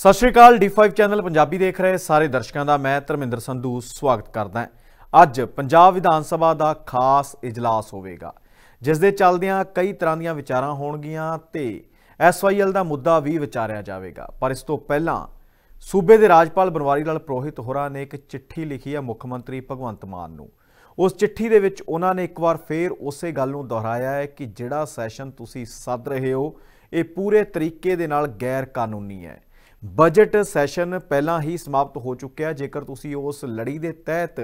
ਸਤਿ ਸ਼੍ਰੀ ਅਕਾਲ D5 channel Punjabi ਦੇਖ ਰਹੇ ਸਾਰੇ ਦਰਸ਼ਕਾਂ ਦਾ ਮੈਂ ਧਰਮਿੰਦਰ ਸੰਧੂ ਸਵਾਗਤ ਕਰਦਾ ਹਾਂ ਅੱਜ ਪੰਜਾਬ ਵਿਧਾਨ ਸਭਾ ਦਾ ਖਾਸ ਇਜਲਾਸ ਹੋਵੇਗਾ ਜਿਸ ਦੇ ਚੱਲਦਿਆਂ ਕਈ ਤਰ੍ਹਾਂ ਦੀਆਂ ਵਿਚਾਰਾਂ ਹੋਣਗੀਆਂ ਤੇ ਐਸਵਾਈਐਲ ਦਾ ਮੁੱਦਾ ਵੀ ਵਿਚਾਰਿਆ ਜਾਵੇਗਾ ਪਰ ਇਸ ਤੋਂ ਪਹਿਲਾਂ ਸੂਬੇ ਦੇ ਰਾਜਪਾਲ ਬਨਵਾਰੀ ਲਾਲ ਪ੍ਰੋਹਿਤ ਹੋਰਾਂ ਨੇ ਇੱਕ ਚਿੱਠੀ ਲਿਖੀ ਹੈ ਮੁੱਖ ਮੰਤਰੀ ਭਗਵੰਤ ਮਾਨ ਨੂੰ ਉਸ ਚਿੱਠੀ ਦੇ ਵਿੱਚ ਉਹਨਾਂ ਨੇ ਇੱਕ ਵਾਰ ਫੇਰ ਉਸੇ ਗੱਲ ਨੂੰ ਦੁਹਰਾਇਆ ਹੈ ਕਿ ਜਿਹੜਾ ਸੈਸ਼ਨ ਤੁਸੀਂ ਸੱਦ ਰਹੇ ਹੋ ਇਹ ਪੂਰੇ ਤਰੀਕੇ ਦੇ ਨਾਲ ਗੈਰ ਕਾਨੂੰਨੀ ਹੈ ਬਜਟ ਸੈਸ਼ਨ ਪਹਿਲਾਂ ਹੀ ਸਮਾਪਤ ਹੋ ਚੁੱਕਿਆ ਜੇਕਰ ਤੁਸੀਂ ਉਸ ਲੜੀ ਦੇ ਤਹਿਤ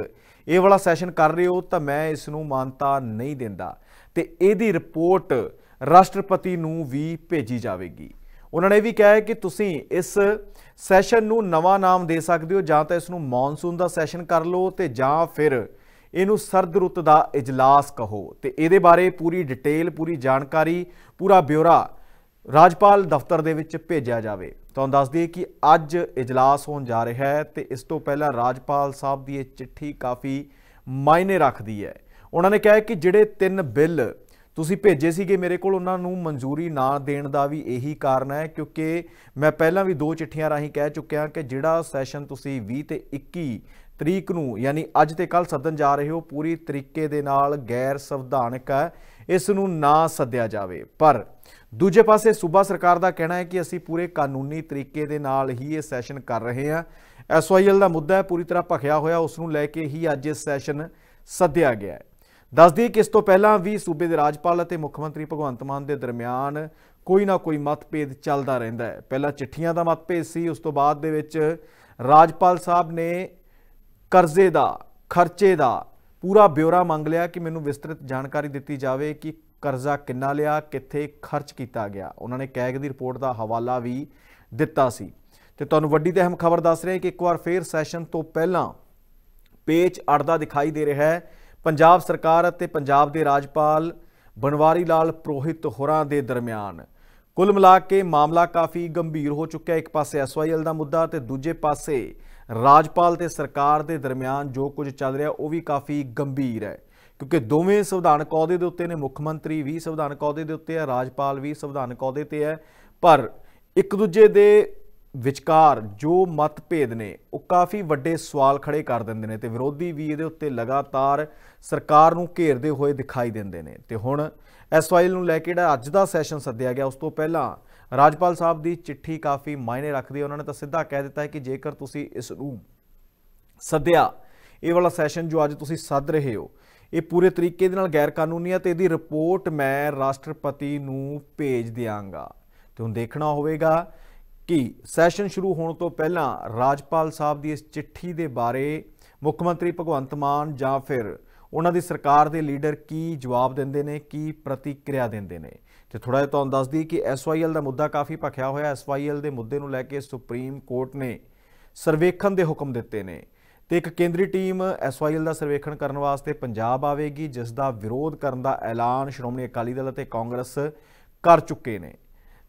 ਇਹ ਵਾਲਾ ਸੈਸ਼ਨ ਕਰ ਰਹੇ ਹੋ ਤਾਂ ਮੈਂ ਇਸ ਨੂੰ ਮਾਨਤਾ ਨਹੀਂ ਦਿੰਦਾ ਤੇ ਇਹਦੀ ਰਿਪੋਰਟ ਰਾਸ਼ਟਰਪਤੀ ਨੂੰ ਵੀ ਭੇਜੀ ਜਾਵੇਗੀ ਉਹਨਾਂ ਨੇ ਵੀ ਕਿਹਾ ਹੈ ਕਿ ਤੁਸੀਂ ਇਸ ਸੈਸ਼ਨ ਨੂੰ ਨਵਾਂ ਨਾਮ ਦੇ ਸਕਦੇ ਹੋ ਜਾਂ ਤਾਂ ਇਸ ਨੂੰ ਮੌਨਸੂਨ ਦਾ ਸੈਸ਼ਨ ਕਰ ਲਓ ਤੇ ਜਾਂ ਫਿਰ ਇਹਨੂੰ ਸਰਦ ਰੁੱਤ ਦਾ اجلاس ਕਹੋ ਤੇ ਇਹਦੇ ਬਾਰੇ ਪੂਰੀ ਡਿਟੇਲ ਪੂਰੀ ਜਾਣਕਾਰੀ ਪੂਰਾ ਬਿਊਰਾ ਰਾਜਪਾਲ ਦਫ਼ਤਰ ਦੇ ਵਿੱਚ ਭੇਜਿਆ ਜਾਵੇ ਤੁਹਾਨੂੰ ਦੱਸ ਦਈਏ ਕਿ ਅੱਜ اجلاس ਹੋਣ ਜਾ ਰਿਹਾ ਹੈ ਤੇ ਇਸ ਤੋਂ ਪਹਿਲਾਂ ਰਾਜਪਾਲ ਸਾਹਿਬ ਦੀ ਇਹ ਚਿੱਠੀ ਕਾਫੀ ਮਾਇਨੇ ਰੱਖਦੀ ਹੈ ਉਹਨਾਂ ਨੇ ਕਿਹਾ ਕਿ ਜਿਹੜੇ ਤਿੰਨ ਬਿੱਲ ਤੁਸੀਂ ਭੇਜੇ ਸੀਗੇ ਮੇਰੇ ਕੋਲ ਉਹਨਾਂ ਨੂੰ ਮਨਜ਼ੂਰੀ ਨਾ ਦੇਣ ਦਾ ਵੀ ਇਹੀ ਕਾਰਨ ਹੈ ਕਿਉਂਕਿ ਮੈਂ ਪਹਿਲਾਂ ਵੀ ਦੋ ਚਿੱਠੀਆਂ ਰਾਹੀਂ ਕਹਿ ਚੁੱਕਿਆ ਕਿ ਜਿਹੜਾ ਸੈਸ਼ਨ ਤੁਸੀਂ 20 ਤੇ 21 ਤਰੀਕ ਨੂੰ ਯਾਨੀ ਅੱਜ ਤੇ ਕੱਲ ਸਦਨ ਜਾ ਰਹੇ ਹੋ ਪੂਰੀ ਤਰੀਕੇ ਦੇ ਨਾਲ ਗੈਰ ਸੰਵਿਧਾਨਕ ਹੈ ਇਸ ਨੂੰ ਨਾ ਸੱਦਿਆ ਜਾਵੇ ਪਰ ਦੂਜੇ ਪਾਸੇ ਸੂਬਾ ਸਰਕਾਰ ਦਾ ਕਹਿਣਾ ਹੈ ਕਿ ਅਸੀਂ ਪੂਰੇ ਕਾਨੂੰਨੀ ਤਰੀਕੇ ਦੇ ਨਾਲ ਹੀ ਇਹ ਸੈਸ਼ਨ ਕਰ ਰਹੇ ਹਾਂ ਐਸਓਆਈਐਲ ਦਾ ਮੁੱਦਾ ਪੂਰੀ ਤਰ੍ਹਾਂ ਭਖਿਆ ਹੋਇਆ ਉਸ ਨੂੰ ਲੈ ਕੇ ਹੀ ਅੱਜ ਇਹ ਸੈਸ਼ਨ ਸੱਦਿਆ ਗਿਆ ਹੈ ਦੱਸ ਦਈਏ ਕਿ ਇਸ ਤੋਂ ਪਹਿਲਾਂ ਵੀ ਸੂਬੇ ਦੇ ਰਾਜਪਾਲ ਅਤੇ ਮੁੱਖ ਮੰਤਰੀ ਭਗਵੰਤ ਮਾਨ ਦੇ ਦਰਮਿਆਨ ਕੋਈ ਨਾ ਕੋਈ ਮਤਭੇਦ ਚੱਲਦਾ ਰਹਿੰਦਾ ਹੈ ਪਹਿਲਾਂ ਚਿੱਠੀਆਂ ਦਾ ਮਤਭੇਦ ਸੀ ਉਸ ਤੋਂ ਬਾਅਦ ਦੇ ਵਿੱਚ ਰਾਜਪਾਲ ਸਾਹਿਬ ਨੇ ਕਰਜ਼ੇ ਦਾ ਖਰਚੇ ਦਾ ਪੂਰਾ ਬਿਊਰਾ ਮੰਗ ਲਿਆ ਕਿ ਮੈਨੂੰ ਵਿਸਤ੍ਰਿਤ ਜਾਣਕਾਰੀ ਦਿੱਤੀ ਜਾਵੇ ਕਿ ਕਰਜ਼ਾ ਕਿੰਨਾ ਲਿਆ ਕਿੱਥੇ ਖਰਚ ਕੀਤਾ ਗਿਆ ਉਹਨਾਂ ਨੇ ਕੈਗ ਦੀ ਰਿਪੋਰਟ ਦਾ ਹਵਾਲਾ ਵੀ ਦਿੱਤਾ ਸੀ ਤੇ ਤੁਹਾਨੂੰ ਵੱਡੀ ਤੇ ਅਹਿਮ ਖਬਰ ਦੱਸ ਰਹੇ ਕਿ ਇੱਕ ਵਾਰ ਫੇਰ ਸੈਸ਼ਨ ਤੋਂ ਪਹਿਲਾਂ ਪੇਚ ਅੜਦਾ ਦਿਖਾਈ ਦੇ ਰਿਹਾ ਹੈ ਪੰਜਾਬ ਸਰਕਾਰ ਅਤੇ ਪੰਜਾਬ ਦੇ ਰਾਜਪਾਲ ਬਨਵਾਰੀ ਲਾਲ ਪ੍ਰੋਹਿਤ ਹੋਰਾਂ ਦੇ ਦਰਮਿਆਨ ਕੁੱਲ ਮਿਲਾ ਕੇ ਮਾਮਲਾ ਕਾਫੀ ਗੰਭੀਰ ਹੋ ਚੁੱਕਿਆ ਇੱਕ ਪਾਸੇ ਐਸਵਾਈਐਲ ਦਾ ਮੁੱਦਾ ਤੇ ਦੂਜੇ ਪਾਸੇ ਰਾਜਪਾਲ ਤੇ ਸਰਕਾਰ ਦੇ ਦਰਮਿਆਨ ਜੋ ਕੁਝ ਚੱਲ ਰਿਹਾ ਉਹ ਵੀ ਕਾਫੀ ਗੰਭੀਰ ਹੈ ਕਿਉਂਕਿ ਦੋਵੇਂ ਸੰਵਿਧਾਨਕ ਅਹੁਦੇ ਦੇ ਉੱਤੇ ਨੇ ਮੁੱਖ ਮੰਤਰੀ ਵੀ ਸੰਵਿਧਾਨਕ ਅਹੁਦੇ ਦੇ ਉੱਤੇ ਹੈ ਰਾਜਪਾਲ ਵੀ ਸੰਵਿਧਾਨਕ ਅਹੁਦੇ ਤੇ ਹੈ ਪਰ ਇੱਕ ਦੂਜੇ ਦੇ ਵਿਚਕਾਰ ਜੋ ਮਤਭੇਦ ਨੇ ਉਹ ਕਾਫੀ ਵੱਡੇ ਸਵਾਲ ਖੜੇ ਕਰ ਦਿੰਦੇ ਨੇ ਤੇ ਵਿਰੋਧੀ ਵੀ ਇਹਦੇ ਉੱਤੇ ਲਗਾਤਾਰ ਸਰਕਾਰ ਨੂੰ ਘੇਰਦੇ ਹੋਏ ਦਿਖਾਈ ਦਿੰਦੇ ਨੇ ਤੇ ਹੁਣ ਐਸਵਾਈਲ ਨੂੰ ਲੈ ਕੇ ਜਿਹੜਾ ਅੱਜ ਦਾ ਸੈਸ਼ਨ ਸੱਦਿਆ ਗਿਆ ਉਸ ਤੋਂ ਪਹਿਲਾਂ ਰਾਜਪਾਲ ਸਾਹਿਬ ਦੀ ਚਿੱਠੀ ਕਾਫੀ ਮਾਇਨੇ ਰੱਖਦੀ ਹੈ ਉਹਨਾਂ ਨੇ ਤਾਂ ਸਿੱਧਾ ਕਹਿ ਦਿੱਤਾ ਹੈ ਕਿ ਜੇਕਰ ਤੁਸੀਂ ਇਸ ਨੂੰ ਸੱਦਿਆ ਇਹ ਵਾਲਾ ਸੈਸ਼ਨ ਜੋ ਅੱਜ ਤੁਸੀਂ ਸੱਦ ਰਹੇ ਹੋ ਇਹ ਪੂਰੇ ਤਰੀਕੇ ਦੇ ਨਾਲ ਗੈਰ ਕਾਨੂੰਨੀ ਹੈ ਤੇ ਇਹਦੀ ਰਿਪੋਰਟ ਮੈਂ ਰਾਸ਼ਟਰਪਤੀ ਨੂੰ ਭੇਜ ਦਿਆਂਗਾ ਤੇ ਹੁਣ ਦੇਖਣਾ ਹੋਵੇਗਾ ਕਿ ਸੈਸ਼ਨ ਸ਼ੁਰੂ ਹੋਣ ਤੋਂ ਪਹਿਲਾਂ ਰਾਜਪਾਲ ਸਾਹਿਬ ਦੀ ਇਸ ਚਿੱਠੀ ਦੇ ਬਾਰੇ ਮੁੱਖ ਮੰਤਰੀ ਭਗਵੰਤ ਮਾਨ ਜਾਂ ਫਿਰ ਉਹਨਾਂ ਦੀ ਸਰਕਾਰ ਦੇ ਲੀਡਰ ਕੀ ਜਵਾਬ ਦਿੰਦੇ ਨੇ ਕੀ ਪ੍ਰਤੀਕਿਰਿਆ ਦਿੰਦੇ ਨੇ ਤੇ ਥੋੜਾ ਜਿਹਾ ਤੁਹਾਨੂੰ ਦੱਸ ਦਈ ਕਿ ਐਸਵਾਈਐਲ ਦਾ ਮੁੱਦਾ ਕਾਫੀ ਭਖਿਆ ਹੋਇਆ ਐਸਵਾਈਐਲ ਦੇ ਮੁੱਦੇ ਨੂੰ ਲੈ ਕੇ ਸੁਪਰੀਮ ਕੋਰਟ ਨੇ ਸਰਵੇਖਣ ਦੇ ਹੁਕਮ ਦਿੱਤੇ ਨੇ ਤੇ ਇੱਕ ਕੇਂਦਰੀ ਟੀਮ ਐਸਵਾਈਐਲ ਦਾ ਸਰਵੇਖਣ ਕਰਨ ਵਾਸਤੇ ਪੰਜਾਬ ਆਵੇਗੀ ਜਿਸ ਦਾ ਵਿਰੋਧ ਕਰਨ ਦਾ ਐਲਾਨ ਸ਼੍ਰੋਮਣੀ ਅਕਾਲੀ ਦਲ ਅਤੇ ਕਾਂਗਰਸ ਕਰ ਚੁੱਕੇ ਨੇ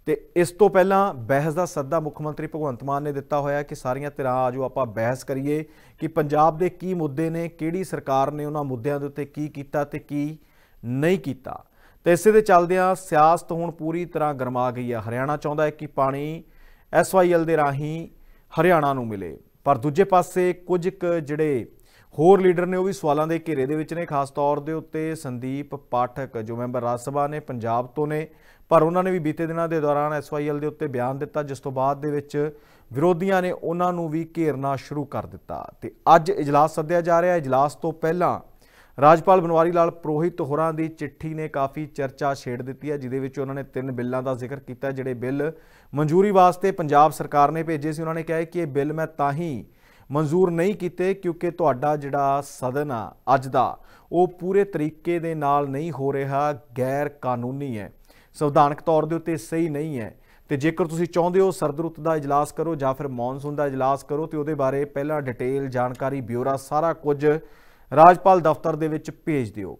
ਤੇ ਇਸ ਤੋਂ ਪਹਿਲਾਂ ਬਹਿਸ ਦਾ ਸੱਦਾ ਮੁੱਖ ਮੰਤਰੀ ਭਗਵੰਤ ਮਾਨ ਨੇ ਦਿੱਤਾ ਹੋਇਆ ਕਿ ਸਾਰੀਆਂ ਧਿਰਾਂ ਆਜੋ ਆਪਾਂ ਬਹਿਸ ਕਰੀਏ ਕਿ ਪੰਜਾਬ ਦੇ ਕੀ ਮੁੱਦੇ ਨੇ ਕਿਹੜੀ ਸਰਕਾਰ ਨੇ ਉਹਨਾਂ ਮੁੱਦਿਆਂ ਦੇ ਉੱਤੇ ਕੀ ਕੀਤਾ ਤੇ ਕੀ ਨਹੀਂ ਕੀਤਾ ਤੇ ਇਸੇ ਦੇ ਚੱਲਦਿਆਂ ਸਿਆਸਤ ਹੁਣ ਪੂਰੀ ਤਰ੍ਹਾਂ ਗਰਮਾ ਗਈ ਹੈ ਹਰਿਆਣਾ ਚਾਹੁੰਦਾ ਹੈ ਕਿ ਪਾਣੀ ਐਸਵਾਈਐਲ ਦੇ ਰਾਹੀਂ ਹਰਿਆਣਾ ਨੂੰ ਮਿਲੇ ਪਰ ਦੂਜੇ ਪਾਸੇ ਕੁਝ ਜਿਹੜੇ ਹੋਰ ਲੀਡਰ ਨੇ ਉਹ ਵੀ ਸਵਾਲਾਂ ਦੇ ਘੇਰੇ ਦੇ ਵਿੱਚ ਨੇ ਖਾਸ ਤੌਰ ਦੇ ਉੱਤੇ ਸੰਦੀਪ ਪਾਠਕ ਜੋ ਮੈਂਬਰ ਰਾਜ ਸਭਾ ਨੇ ਪੰਜਾਬ ਤੋਂ ਨੇ ਪਰ ਉਹਨਾਂ ਨੇ ਵੀ ਬੀਤੇ ਦਿਨਾਂ ਦੇ ਦੌਰਾਨ ਐਸਵਾਈਐਲ ਦੇ ਉੱਤੇ ਬਿਆਨ ਦਿੱਤਾ ਜਿਸ ਤੋਂ ਬਾਅਦ ਦੇ ਵਿੱਚ ਵਿਰੋਧੀਆਂ ਨੇ ਉਹਨਾਂ ਨੂੰ ਵੀ ਘੇਰਨਾ ਸ਼ੁਰੂ ਕਰ ਦਿੱਤਾ ਤੇ ਅੱਜ ਇਜਲਾਸ ਸੱਦਿਆ ਜਾ ਰਿਹਾ ਹੈ ਇਜਲਾਸ ਤੋਂ ਪਹਿਲਾਂ ਰਾਜਪਾਲ ਬਨਵਾਰੀ ਲਾਲ ਪ੍ਰੋਹਿਤ ਹੋਰਾਂ ਦੀ ਚਿੱਠੀ ਨੇ ਕਾਫੀ ਚਰਚਾ ਛੇੜ ਦਿੱਤੀ ਹੈ ਜਿਦੇ ਵਿੱਚ ਉਹਨਾਂ ਨੇ ਤਿੰਨ ਬਿੱਲਾਂ ਦਾ ਜ਼ਿਕਰ ਕੀਤਾ ਜਿਹੜੇ ਬਿੱਲ ਮਨਜ਼ੂਰੀ ਵਾਸਤੇ ਪੰਜਾਬ ਸਰਕਾਰ ਨੇ ਭੇਜੇ ਸੀ ਉਹਨਾਂ ਨੇ ਕਿਹਾ ਕਿ ਇਹ ਬਿੱਲ ਮੈਂ ਤਾਂ ਹੀ ਮਨਜ਼ੂਰ ਨਹੀਂ ਕੀਤੇ ਕਿਉਂਕਿ ਤੁਹਾਡਾ ਜਿਹੜਾ ਸਦਨ ਆ ਅੱਜ ਦਾ ਉਹ ਪੂਰੇ ਤਰੀਕੇ ਦੇ ਨਾਲ ਨਹੀਂ ਹੋ ਰਿਹਾ ਗੈਰ ਕਾਨੂੰਨੀ ਹੈ ਸੰਵਿਧਾਨਕ ਤੌਰ ਦੇ ਉੱਤੇ ਸਹੀ ਨਹੀਂ ਹੈ ਤੇ ਜੇਕਰ ਤੁਸੀਂ ਚਾਹੁੰਦੇ ਹੋ ਸਰਦਰੁੱਤ ਦਾ ਇਜਲਾਸ ਕਰੋ ਜਾਂ ਫਿਰ ਮੌਨਸੂਨ ਦਾ ਇਜਲਾਸ ਕਰੋ ਤੇ ਉਹਦੇ ਬਾਰੇ ਪਹਿਲਾਂ ਡਿਟੇਲ ਜਾਣਕਾਰੀ ਬਿਊਰਾ ਸਾਰਾ ਕੁਝ ਰਾਜਪਾਲ ਦਫ਼ਤਰ ਦੇ ਵਿੱਚ ਭੇਜ ਦਿਓ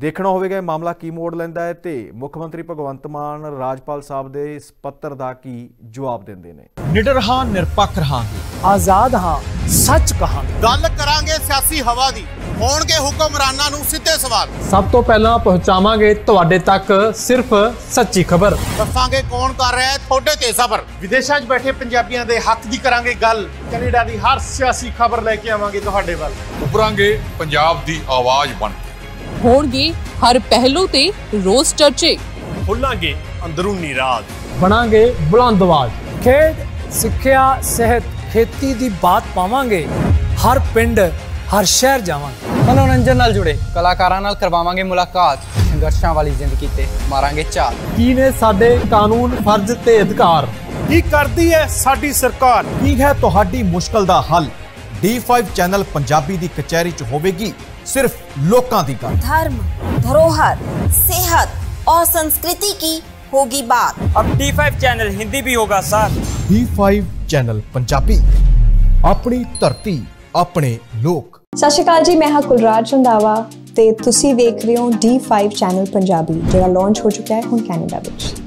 ਦੇਖਣਾ ਹੋਵੇਗਾ ਇਹ ਮਾਮਲਾ ਕੀ ਮੋੜ ਲੈਂਦਾ ਹੈ ਤੇ ਮੁੱਖ ਮੰਤਰੀ ਭਗਵੰਤ ਮਾਨ ਰਾਜਪਾਲ ਸਾਹਿਬ ਦੇ ਇਸ ਪੱਤਰ ਦਾ ਕੀ ਜਵਾਬ ਦਿੰਦੇ ਨੇ ਨਿਡਰ ਹਾਂ ਨਿਰਪੱਖ ਰਹਾਂਗੇ ਆਜ਼ਾਦ ਹਾਂ ਸੱਚ ਕਹਾਂਗੇ ਗੱਲ ਕਰਾਂਗੇ ਸਿਆਸੀ ਹਵਾ ਦੀ ਹੋਣਗੇ ਹੁਕਮਰਾਨਾਂ ਨੂੰ ਸਿੱਧੇ ਸਵਾਲ ਸਭ ਤੋਂ ਪਹਿਲਾਂ ਪਹੁੰਚਾਵਾਂਗੇ ਤੁਹਾਡੇ ਤੱਕ ਸਿਰਫ ਸੱਚੀ ਖਬਰ ਦੱਸਾਂਗੇ ਕੌਣ ਕਰ ਰਿਹਾ ਹੈ ਤੁਹਾਡੇ ਤੇ ਸਬਰ ਵਿਦੇਸ਼ਾਂ 'ਚ ਬੈਠੇ ਪੰਜਾਬੀਆਂ ਦੇ ਹੱਕ ਦੀ ਕਰਾਂਗੇ ਗੱਲ ਕੈਨੇਡਾ ਦੀ ਹਰ ਸਿਆਸੀ ਖਬਰ ਲੈ ਕੇ ਆਵਾਂਗੇ ਤੁਹਾਡੇ ਵੱਲ ਉਪਰਾਂਗੇ ਪੰਜਾਬ ਦੀ ਆਵਾਜ਼ ਬਣ ਹੋਣਗੇ ਹਰ ਪਹਿਲੂ ਤੇ ਰੋਜ਼ ਚਰਚੇ ਖੁੱਲਾਂਗੇ ਅੰਦਰੂਨੀ ਰਾਜ਼ ਬਣਾਂਗੇ ਬੁਲੰਦ ਆਵਾਜ਼ ਖੇਡ ਸਿੱਖਿਆ ਸਿਹਤ ਖੇਤੀ ਦੀ ਬਾਤ ਪਾਵਾਂਗੇ ਹਰ ਪਿੰਡ ਹਰ ਸ਼ਹਿਰ ਜਾਵਾਂਗੇ ਮਨੋਰੰਜਨ ਨਾਲ ਜੁੜੇ ਕਲਾਕਾਰਾਂ ਨਾਲ ਕਰਵਾਵਾਂਗੇ ਮੁਲਾਕਾਤ ਸੰਘਰਸ਼ਾਂ ਵਾਲੀ ਜ਼ਿੰਦਗੀ ਤੇ ਮਾਰਾਂਗੇ ਝਾਲ ਕੀ ਨੇ ਸਾਡੇ ਕਾਨੂੰਨ ਫਰਜ਼ ਤੇ ਅਧਿਕਾਰ ਕੀ ਕਰਦੀ ਹੈ ਸਾਡੀ ਸਰਕਾਰ ਕੀ ਹੈ ਤੁਹਾਡੀ ਮੁਸ਼ਕਲ ਦਾ ਹੱਲ D5 ਚੈਨਲ ਪੰਜਾਬੀ ਦੀ ਕਚਹਿਰੀ 'ਚ ਹੋਵੇਗੀ ਸਿਰਫ ਲੋਕਾਂ ਦੀ ਗੱਲ ਧਰਮ ਧਰੋਹਰ ਸਿਹਤ और ਸੰਸਕ੍ਰਿਤੀ ਕੀ ਹੋਗੀ ਬਾਤ ਅਬ D5 ਚੈਨਲ ਹਿੰਦੀ ਵੀ ਹੋਗਾ ਸਰ D5 ਚੈਨਲ ਪੰਜਾਬੀ ਆਪਣੀ ਧਰਤੀ ਆਪਣੇ ਲੋਕ ਸਤਿ ਸ਼੍ਰੀ ਅਕਾਲ ਜੀ ਮੈਂ ਹਾਂ ਕੁਲਰਾਜ ਚੰਦਾਵਾ ਤੇ ਤੁਸੀਂ ਵੇਖ ਰਹੇ ਹੋ D5 ਚੈਨਲ ਪੰਜਾਬੀ ਜਿਹੜਾ ਲਾਂਚ ਹੋ ਚੁੱਕਾ ਹੈ ਹੁਣ ਕੈਨੇਡਾ ਵਿੱਚ